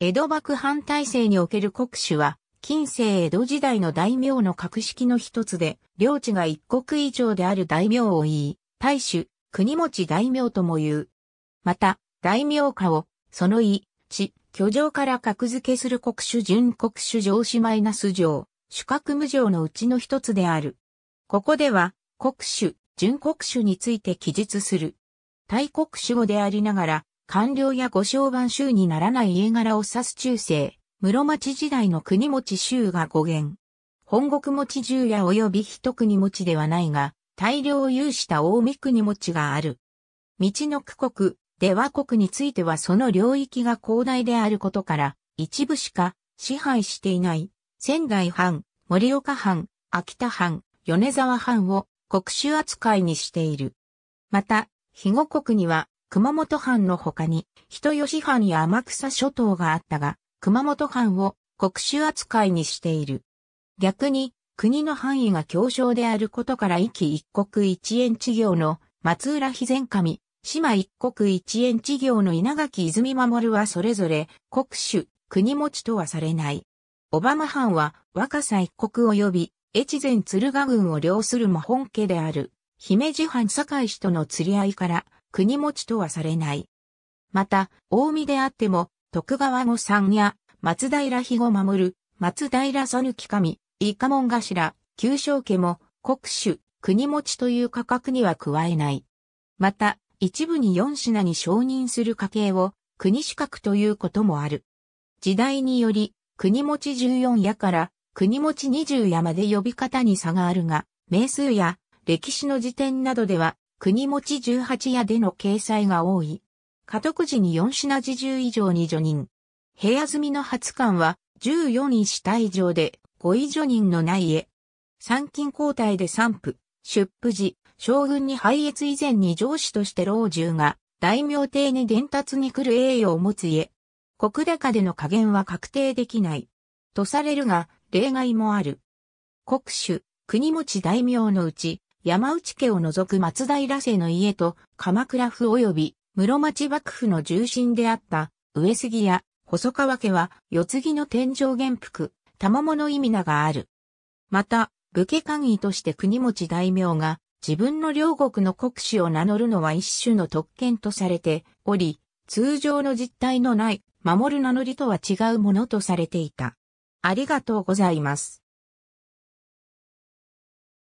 江戸幕藩体制における国主は、近世江戸時代の大名の格式の一つで、領地が一国以上である大名を言い、大主、国持大名とも言う。また、大名家を、その意、地、居城から格付けする国主準国主上司マイナス上、主格無上のうちの一つである。ここでは、国主、準国主について記述する。大国主語でありながら、官僚や御章番州にならない家柄を指す中世、室町時代の国持州が語源。本国持ち重や及び一国持ちではないが、大量有した大見国持ちがある。道の区国、では国についてはその領域が広大であることから、一部しか支配していない、仙台藩、盛岡藩、秋田藩、米沢藩を国主扱いにしている。また、肥後国には熊本藩の他に、人吉藩や天草諸島があったが、熊本藩を国主扱いにしている。逆に、国の範囲が強小であることから一期一国一円地業の松浦肥前神、島一国一円地業の稲垣泉守はそれぞれ国主、国持ちとはされない。小浜藩は若狭一国及び越前鶴ヶ郡を領するも本家である姫路藩堺市との釣り合いから国持ちとはされない。また、大見であっても、徳川御三や、松平日後守、る、松平ぬき神、伊下門頭、旧正家も、国主、国持ちという価格には加えない。また、一部に四品に承認する家系を、国資格ということもある。時代により、国持ち十四夜から、国持ち二十夜まで呼び方に差があるが、名数や歴史の辞典などでは国持ち十八夜での掲載が多い。家督時に四品時1以上に助人。部屋住みの初官は十四位下以上で五位助人のないへ。参勤交代で散布、出布時、将軍に配越以前に上司として老中が大名邸に伝達に来る栄誉を持つ家。国高での加減は確定できない。とされるが、例外もある。国主、国持ち大名のうち、山内家を除く松平姓の家と鎌倉府及び室町幕府の重臣であった上杉や細川家は四次の天井元服、玉物意味名がある。また、武家官位として国持大名が自分の両国の国主を名乗るのは一種の特権とされており、通常の実態のない守る名乗りとは違うものとされていた。ありがとうございます。